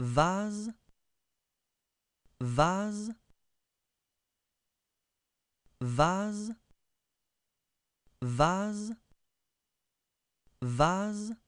vase vase vase vase vase